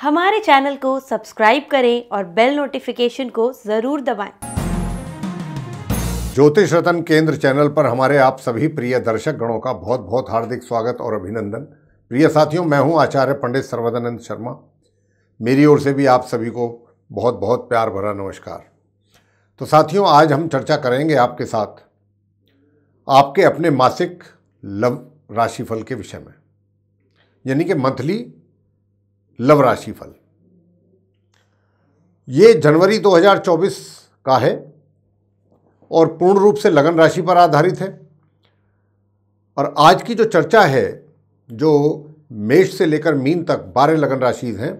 हमारे चैनल को सब्सक्राइब करें और बेल नोटिफिकेशन को जरूर दबाएं। ज्योतिष रतन केंद्र चैनल पर हमारे आप सभी प्रिय दर्शक गणों का बहुत बहुत हार्दिक स्वागत और अभिनंदन प्रिय साथियों मैं हूं आचार्य पंडित सर्वदानंद शर्मा मेरी ओर से भी आप सभी को बहुत बहुत प्यार भरा नमस्कार तो साथियों आज हम चर्चा करेंगे आपके साथ आपके अपने मासिक लव राशिफल के विषय में यानी कि मंथली लव राशि फल ये जनवरी 2024 का है और पूर्ण रूप से लगन राशि पर आधारित है और आज की जो चर्चा है जो मेष से लेकर मीन तक बारह लगन राशि हैं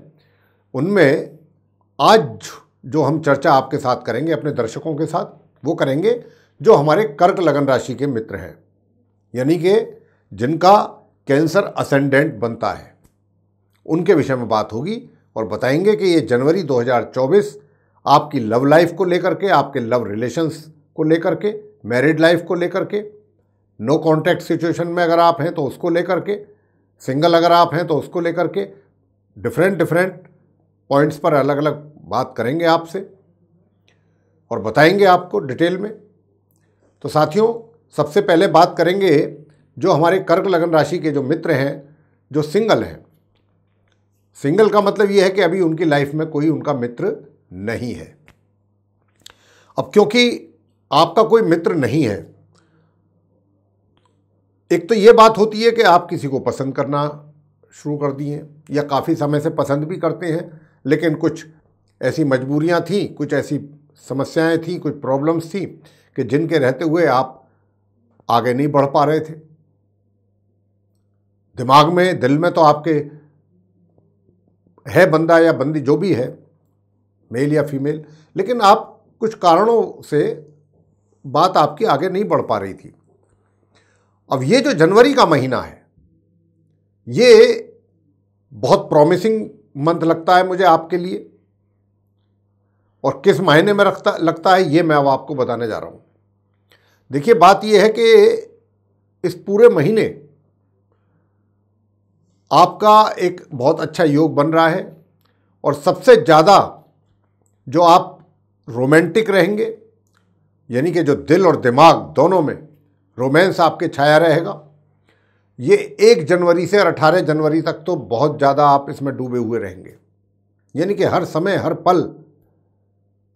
उनमें आज जो हम चर्चा आपके साथ करेंगे अपने दर्शकों के साथ वो करेंगे जो हमारे कर्क लगन राशि के मित्र हैं यानी कि जिनका कैंसर असेंडेंट बनता है उनके विषय में बात होगी और बताएंगे कि ये जनवरी 2024 आपकी लव लाइफ को लेकर के आपके लव रिलेशंस को लेकर के मैरिड लाइफ को लेकर के नो कॉन्टैक्ट सिचुएशन में अगर आप हैं तो उसको लेकर के सिंगल अगर आप हैं तो उसको लेकर के डिफरेंट डिफरेंट पॉइंट्स पर अलग अलग बात करेंगे आपसे और बताएंगे आपको डिटेल में तो साथियों सबसे पहले बात करेंगे जो हमारे कर्क लगन राशि के जो मित्र हैं जो सिंगल हैं सिंगल का मतलब यह है कि अभी उनकी लाइफ में कोई उनका मित्र नहीं है अब क्योंकि आपका कोई मित्र नहीं है एक तो ये बात होती है कि आप किसी को पसंद करना शुरू कर दिए या काफ़ी समय से पसंद भी करते हैं लेकिन कुछ ऐसी मजबूरियां थी कुछ ऐसी समस्याएं थी कुछ प्रॉब्लम्स थी कि जिनके रहते हुए आप आगे नहीं बढ़ पा रहे थे दिमाग में दिल में तो आपके है बंदा या बंदी जो भी है मेल या फीमेल लेकिन आप कुछ कारणों से बात आपकी आगे नहीं बढ़ पा रही थी अब ये जो जनवरी का महीना है ये बहुत प्रॉमिसिंग मंथ लगता है मुझे आपके लिए और किस महीने में रखता लगता है ये मैं अब आपको बताने जा रहा हूँ देखिए बात यह है कि इस पूरे महीने आपका एक बहुत अच्छा योग बन रहा है और सबसे ज़्यादा जो आप रोमांटिक रहेंगे यानी कि जो दिल और दिमाग दोनों में रोमांस आपके छाया रहेगा ये एक जनवरी से और अठारह जनवरी तक तो बहुत ज़्यादा आप इसमें डूबे हुए रहेंगे यानी कि हर समय हर पल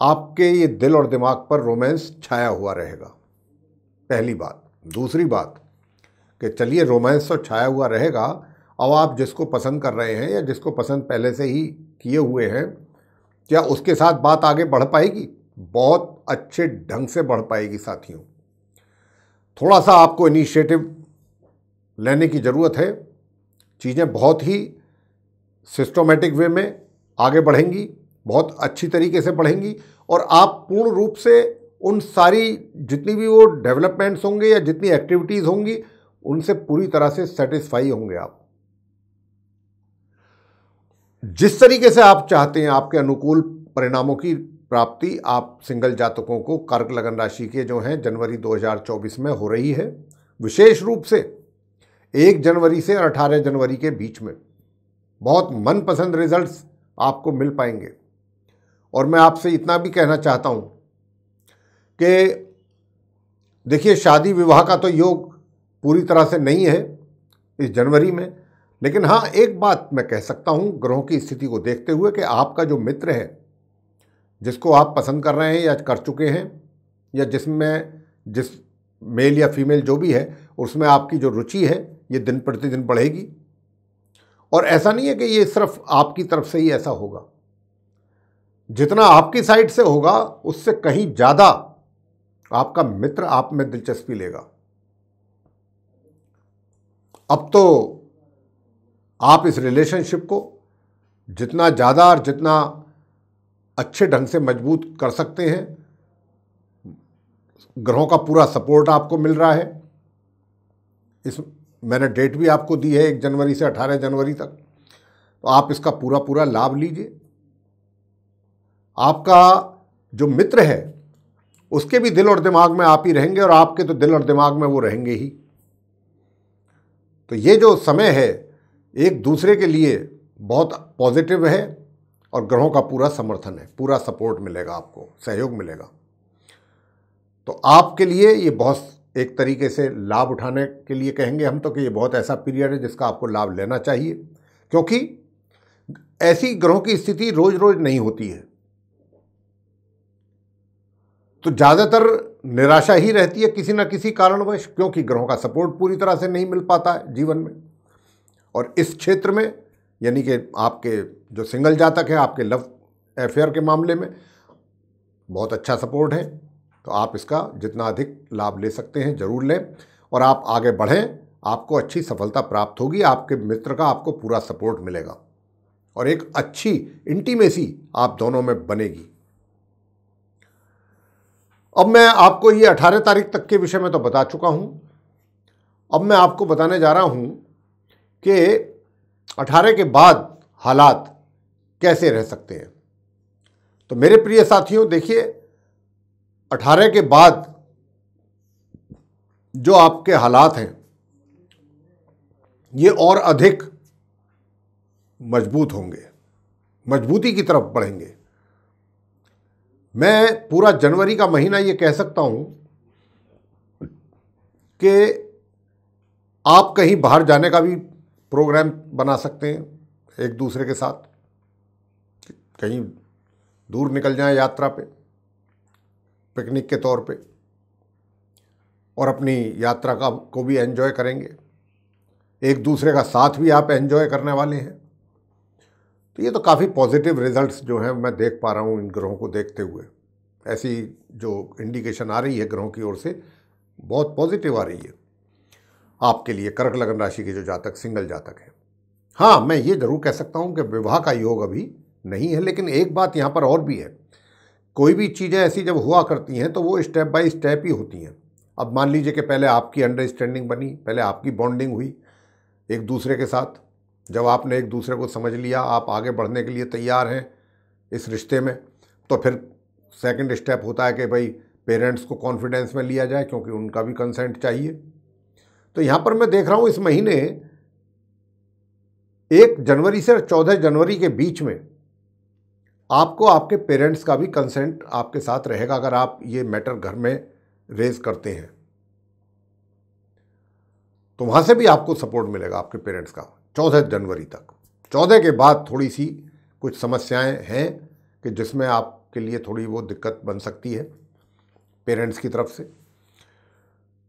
आपके ये दिल और दिमाग पर रोमांस छाया हुआ रहेगा पहली बात दूसरी बात कि चलिए रोमांस तो छाया हुआ रहेगा अब आप जिसको पसंद कर रहे हैं या जिसको पसंद पहले से ही किए हुए हैं क्या उसके साथ बात आगे बढ़ पाएगी बहुत अच्छे ढंग से बढ़ पाएगी साथियों थोड़ा सा आपको इनिशिएटिव लेने की ज़रूरत है चीज़ें बहुत ही सिस्टोमेटिक वे में आगे बढ़ेंगी बहुत अच्छी तरीके से बढ़ेंगी और आप पूर्ण रूप से उन सारी जितनी भी वो डेवलपमेंट्स होंगे या जितनी एक्टिविटीज़ होंगी उनसे पूरी तरह से सेटिस्फाई होंगे आप जिस तरीके से आप चाहते हैं आपके अनुकूल परिणामों की प्राप्ति आप सिंगल जातकों को कर्क लगन राशि के जो हैं जनवरी 2024 में हो रही है विशेष रूप से एक जनवरी से 18 जनवरी के बीच में बहुत मनपसंद रिजल्ट्स आपको मिल पाएंगे और मैं आपसे इतना भी कहना चाहता हूं कि देखिए शादी विवाह का तो योग पूरी तरह से नहीं है इस जनवरी में लेकिन हाँ एक बात मैं कह सकता हूँ ग्रहों की स्थिति को देखते हुए कि आपका जो मित्र है जिसको आप पसंद कर रहे हैं या कर चुके हैं या जिसमें जिस मेल या फीमेल जो भी है उसमें आपकी जो रुचि है ये दिन प्रतिदिन बढ़ेगी और ऐसा नहीं है कि ये सिर्फ आपकी तरफ से ही ऐसा होगा जितना आपकी साइड से होगा उससे कहीं ज़्यादा आपका मित्र आप में दिलचस्पी लेगा अब तो आप इस रिलेशनशिप को जितना ज़्यादा और जितना अच्छे ढंग से मजबूत कर सकते हैं ग्रहों का पूरा सपोर्ट आपको मिल रहा है इस मैंने डेट भी आपको दी है एक जनवरी से अठारह जनवरी तक तो आप इसका पूरा पूरा लाभ लीजिए आपका जो मित्र है उसके भी दिल और दिमाग में आप ही रहेंगे और आपके तो दिल और दिमाग में वो रहेंगे ही तो ये जो समय है एक दूसरे के लिए बहुत पॉजिटिव है और ग्रहों का पूरा समर्थन है पूरा सपोर्ट मिलेगा आपको सहयोग मिलेगा तो आपके लिए ये बहुत एक तरीके से लाभ उठाने के लिए कहेंगे हम तो कि ये बहुत ऐसा पीरियड है जिसका आपको लाभ लेना चाहिए क्योंकि ऐसी ग्रहों की स्थिति रोज रोज नहीं होती है तो ज़्यादातर निराशा ही रहती है किसी ना किसी कारणवश क्योंकि ग्रहों का सपोर्ट पूरी तरह से नहीं मिल पाता है जीवन में और इस क्षेत्र में यानी कि आपके जो सिंगल जातक है आपके लव एफेयर के मामले में बहुत अच्छा सपोर्ट है तो आप इसका जितना अधिक लाभ ले सकते हैं ज़रूर लें और आप आगे बढ़ें आपको अच्छी सफलता प्राप्त होगी आपके मित्र का आपको पूरा सपोर्ट मिलेगा और एक अच्छी इंटीमेसी आप दोनों में बनेगी अब मैं आपको ये 18 तारीख तक के विषय में तो बता चुका हूँ अब मैं आपको बताने जा रहा हूँ कि 18 के बाद हालात कैसे रह सकते हैं तो मेरे प्रिय साथियों देखिए 18 के बाद जो आपके हालात हैं ये और अधिक मजबूत होंगे मजबूती की तरफ बढ़ेंगे मैं पूरा जनवरी का महीना ये कह सकता हूँ कि आप कहीं बाहर जाने का भी प्रोग्राम बना सकते हैं एक दूसरे के साथ कहीं दूर निकल जाएं यात्रा पे पिकनिक के तौर पे और अपनी यात्रा का को भी एन्जॉय करेंगे एक दूसरे का साथ भी आप एंजॉय करने वाले हैं तो ये तो काफ़ी पॉजिटिव रिजल्ट्स जो हैं मैं देख पा रहा हूँ इन ग्रहों को देखते हुए ऐसी जो इंडिकेशन आ रही है ग्रहों की ओर से बहुत पॉजिटिव आ रही है आपके लिए कर्क लगन राशि के जो जातक सिंगल जातक हैं हाँ मैं ये ज़रूर कह सकता हूँ कि विवाह का योग अभी नहीं है लेकिन एक बात यहाँ पर और भी है कोई भी चीज़ें ऐसी जब हुआ करती हैं तो वो स्टेप बाय स्टेप ही होती हैं अब मान लीजिए कि पहले आपकी अंडरस्टैंडिंग बनी पहले आपकी बॉन्डिंग हुई एक दूसरे के साथ जब आपने एक दूसरे को समझ लिया आप आगे बढ़ने के लिए तैयार हैं इस रिश्ते में तो फिर सेकंड स्टेप होता है कि भाई पेरेंट्स को कॉन्फिडेंस में लिया जाए क्योंकि उनका भी कंसेंट चाहिए तो यहाँ पर मैं देख रहा हूँ इस महीने एक जनवरी से चौदह जनवरी के बीच में आपको आपके पेरेंट्स का भी कंसेंट आपके साथ रहेगा अगर आप ये मैटर घर में रेज करते हैं तो वहाँ से भी आपको सपोर्ट मिलेगा आपके पेरेंट्स का चौदह जनवरी तक चौदह के बाद थोड़ी सी कुछ समस्याएं हैं कि जिसमें आपके लिए थोड़ी वो दिक्कत बन सकती है पेरेंट्स की तरफ से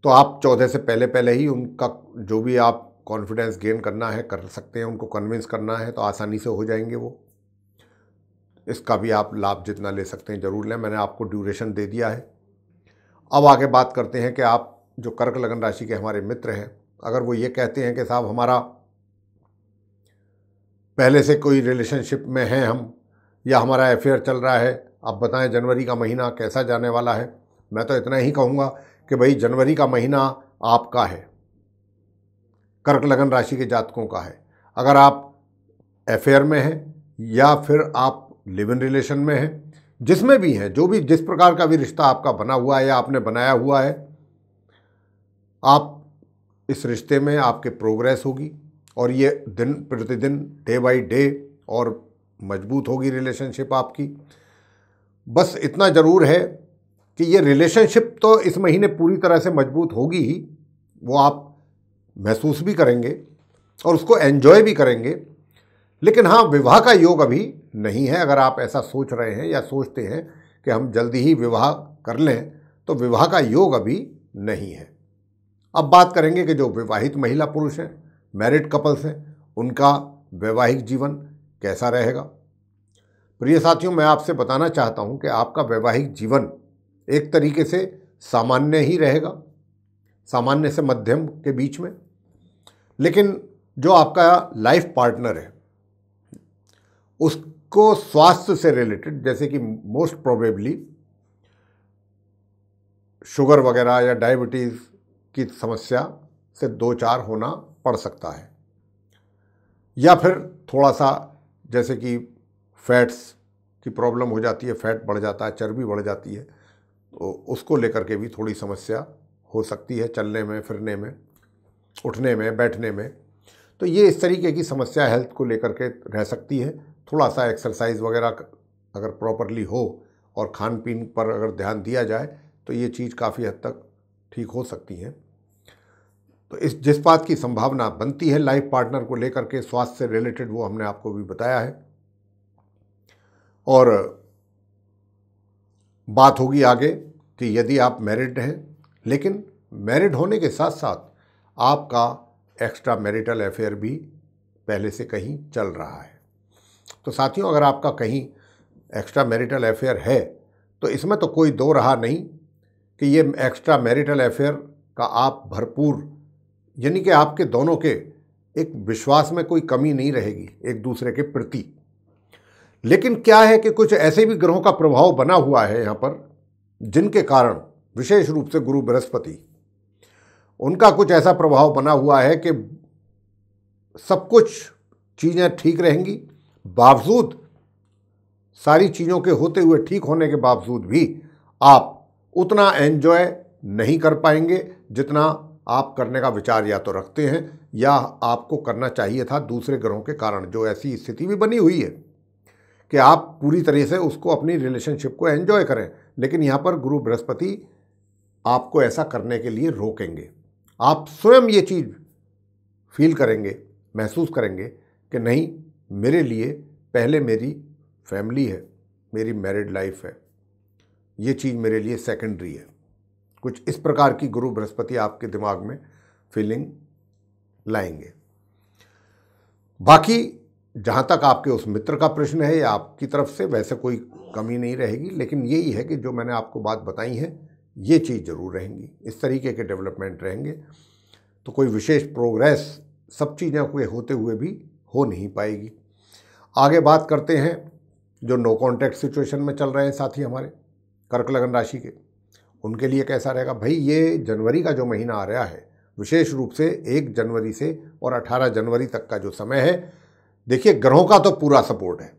तो आप चौदह से पहले पहले ही उनका जो भी आप कॉन्फिडेंस गेन करना है कर सकते हैं उनको कन्विंस करना है तो आसानी से हो जाएंगे वो इसका भी आप लाभ जितना ले सकते हैं ज़रूर लें मैंने आपको ड्यूरेशन दे दिया है अब आगे बात करते हैं कि आप जो कर्क लगन राशि के हमारे मित्र हैं अगर वो ये कहते हैं कि साहब हमारा पहले से कोई रिलेशनशिप में हैं हम या हमारा अफेयर चल रहा है आप बताएं जनवरी का महीना कैसा जाने वाला है मैं तो इतना ही कहूँगा कि भाई जनवरी का महीना आपका है कर्क लगन राशि के जातकों का है अगर आप अफेयर में हैं या फिर आप लिव इन रिलेशन में हैं जिसमें भी हैं जो भी जिस प्रकार का भी रिश्ता आपका बना हुआ है या आपने बनाया हुआ है आप इस रिश्ते में आपके प्रोग्रेस होगी और ये दिन प्रतिदिन डे बाय डे और मजबूत होगी रिलेशनशिप आपकी बस इतना ज़रूर है कि ये रिलेशनशिप तो इस महीने पूरी तरह से मजबूत होगी ही वो आप महसूस भी करेंगे और उसको एन्जॉय भी करेंगे लेकिन हाँ विवाह का योग अभी नहीं है अगर आप ऐसा सोच रहे हैं या सोचते हैं कि हम जल्दी ही विवाह कर लें तो विवाह का योग अभी नहीं है अब बात करेंगे कि जो विवाहित महिला पुरुष हैं मैरिड कपल्स हैं उनका वैवाहिक जीवन कैसा रहेगा प्रिय साथियों मैं आपसे बताना चाहता हूं कि आपका वैवाहिक जीवन एक तरीके से सामान्य ही रहेगा सामान्य से मध्यम के बीच में लेकिन जो आपका लाइफ पार्टनर है उसको स्वास्थ्य से रिलेटेड जैसे कि मोस्ट प्रोबेबली शुगर वगैरह या डायबिटीज़ की समस्या से दो चार होना पड़ सकता है या फिर थोड़ा सा जैसे कि फैट्स की प्रॉब्लम हो जाती है फैट बढ़ जाता है चर्बी बढ़ जाती है तो उसको लेकर के भी थोड़ी समस्या हो सकती है चलने में फिरने में उठने में बैठने में तो ये इस तरीके की समस्या हेल्थ को लेकर के रह सकती है थोड़ा सा एक्सरसाइज वगैरह अगर प्रॉपरली हो और खान पीन पर अगर ध्यान दिया जाए तो ये चीज़ काफ़ी हद तक ठीक हो सकती है तो इस जिस बात की संभावना बनती है लाइफ पार्टनर को लेकर के स्वास्थ्य से रिलेटेड वो हमने आपको भी बताया है और बात होगी आगे कि यदि आप मैरिड हैं लेकिन मैरिड होने के साथ साथ आपका एक्स्ट्रा मैरिटल अफेयर भी पहले से कहीं चल रहा है तो साथियों अगर आपका कहीं एक्स्ट्रा मैरिटल अफेयर है तो इसमें तो कोई दो रहा नहीं कि ये एक्स्ट्रा मैरिटल अफेयर का आप भरपूर यानी कि आपके दोनों के एक विश्वास में कोई कमी नहीं रहेगी एक दूसरे के प्रति लेकिन क्या है कि कुछ ऐसे भी ग्रहों का प्रभाव बना हुआ है यहाँ पर जिनके कारण विशेष रूप से गुरु बृहस्पति उनका कुछ ऐसा प्रभाव बना हुआ है कि सब कुछ चीज़ें ठीक रहेंगी बावजूद सारी चीज़ों के होते हुए ठीक होने के बावजूद भी आप उतना एन्जॉय नहीं कर पाएंगे जितना आप करने का विचार या तो रखते हैं या आपको करना चाहिए था दूसरे ग्रहों के कारण जो ऐसी स्थिति भी बनी हुई है कि आप पूरी तरह से उसको अपनी रिलेशनशिप को एंजॉय करें लेकिन यहाँ पर गुरु बृहस्पति आपको ऐसा करने के लिए रोकेंगे आप स्वयं ये चीज़ फील करेंगे महसूस करेंगे कि नहीं मेरे लिए पहले मेरी फैमिली है मेरी मैरिड लाइफ है ये चीज़ मेरे लिए सेकेंडरी है कुछ इस प्रकार की गुरु बृहस्पति आपके दिमाग में फीलिंग लाएंगे बाकी जहाँ तक आपके उस मित्र का प्रश्न है या आपकी तरफ से वैसे कोई कमी नहीं रहेगी लेकिन यही है कि जो मैंने आपको बात बताई है ये चीज़ ज़रूर रहेंगी इस तरीके के डेवलपमेंट रहेंगे तो कोई विशेष प्रोग्रेस सब चीज़ें हुए होते हुए भी हो नहीं पाएगी आगे बात करते हैं जो नो कॉन्टैक्ट सिचुएशन में चल रहे हैं साथी हमारे कर्क लगन राशि के उनके लिए कैसा रहेगा भाई ये जनवरी का जो महीना आ रहा है विशेष रूप से एक जनवरी से और अठारह जनवरी तक का जो समय है देखिए ग्रहों का तो पूरा सपोर्ट है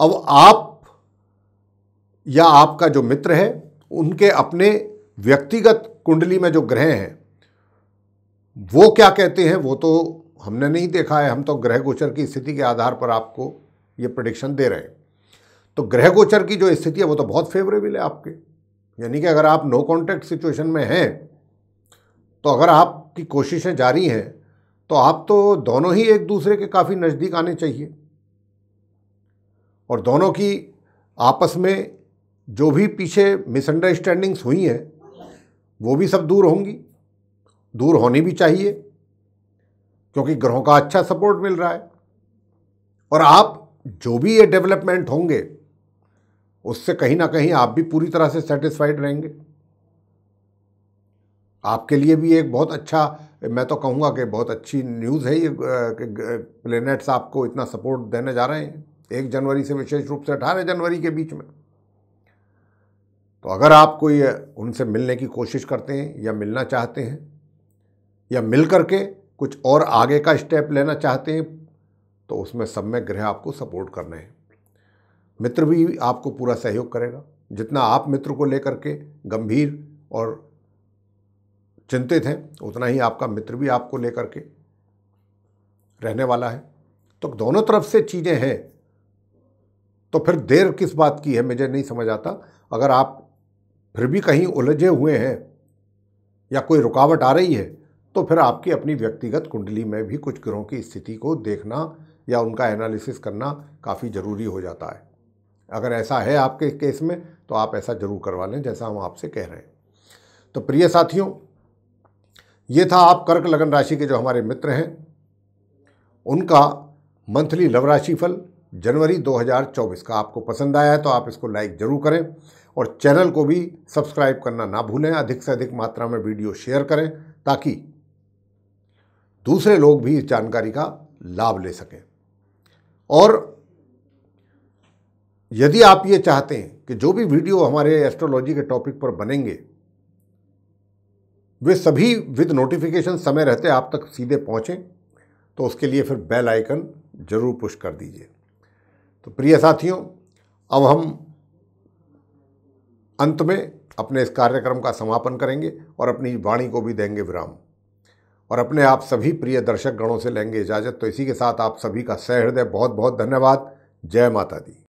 अब आप या आपका जो मित्र है उनके अपने व्यक्तिगत कुंडली में जो ग्रह हैं वो क्या कहते हैं वो तो हमने नहीं देखा है हम तो ग्रह गोचर की स्थिति के आधार पर आपको ये प्रडिक्शन दे रहे हैं तो ग्रह गोचर की जो स्थिति है वो तो बहुत फेवरेबल है आपके यानी कि अगर आप नो कॉन्टैक्ट सिचुएशन में हैं तो अगर आपकी कोशिशें जारी हैं तो आप तो दोनों ही एक दूसरे के काफ़ी नज़दीक आने चाहिए और दोनों की आपस में जो भी पीछे मिसअंडरस्टैंडिंग्स हुई हैं वो भी सब दूर होंगी दूर होनी भी चाहिए क्योंकि ग्रहों का अच्छा सपोर्ट मिल रहा है और आप जो भी ये डेवलपमेंट होंगे उससे कहीं ना कहीं आप भी पूरी तरह से सेटिस्फाइड रहेंगे आपके लिए भी एक बहुत अच्छा मैं तो कहूँगा कि बहुत अच्छी न्यूज़ है ये कि आपको इतना सपोर्ट देने जा रहे हैं एक जनवरी से विशेष रूप से अठारह जनवरी के बीच में तो अगर आप कोई उनसे मिलने की कोशिश करते हैं या मिलना चाहते हैं या मिल करके कुछ और आगे का स्टेप लेना चाहते हैं तो उसमें सब में गृह आपको सपोर्ट करना है मित्र भी आपको पूरा सहयोग करेगा जितना आप मित्र को लेकर के गंभीर और चिंतित हैं उतना ही आपका मित्र भी आपको लेकर के रहने वाला है तो दोनों तरफ से चीज़ें हैं तो फिर देर किस बात की है मुझे नहीं समझ आता अगर आप फिर भी कहीं उलझे हुए हैं या कोई रुकावट आ रही है तो फिर आपकी अपनी व्यक्तिगत कुंडली में भी कुछ ग्रहों की स्थिति को देखना या उनका एनालिसिस करना काफ़ी ज़रूरी हो जाता है अगर ऐसा है आपके केस में तो आप ऐसा ज़रूर करवा लें जैसा हम आपसे कह रहे हैं तो प्रिय साथियों ये था आप कर्क लगन राशि के जो हमारे मित्र हैं उनका मंथली लव राशि फल जनवरी 2024 का आपको पसंद आया है तो आप इसको लाइक ज़रूर करें और चैनल को भी सब्सक्राइब करना ना भूलें अधिक से अधिक मात्रा में वीडियो शेयर करें ताकि दूसरे लोग भी इस जानकारी का लाभ ले सकें और यदि आप ये चाहते हैं कि जो भी वीडियो हमारे एस्ट्रोलॉजी के टॉपिक पर बनेंगे वे सभी विद नोटिफिकेशन समय रहते आप तक सीधे पहुँचें तो उसके लिए फिर बेल आइकन ज़रूर पुश कर दीजिए तो प्रिय साथियों अब हम अंत में अपने इस कार्यक्रम का समापन करेंगे और अपनी वाणी को भी देंगे विराम और अपने आप सभी प्रिय दर्शक गणों से लेंगे इजाज़त तो इसी के साथ आप सभी का सहृदय बहुत बहुत धन्यवाद जय माता दी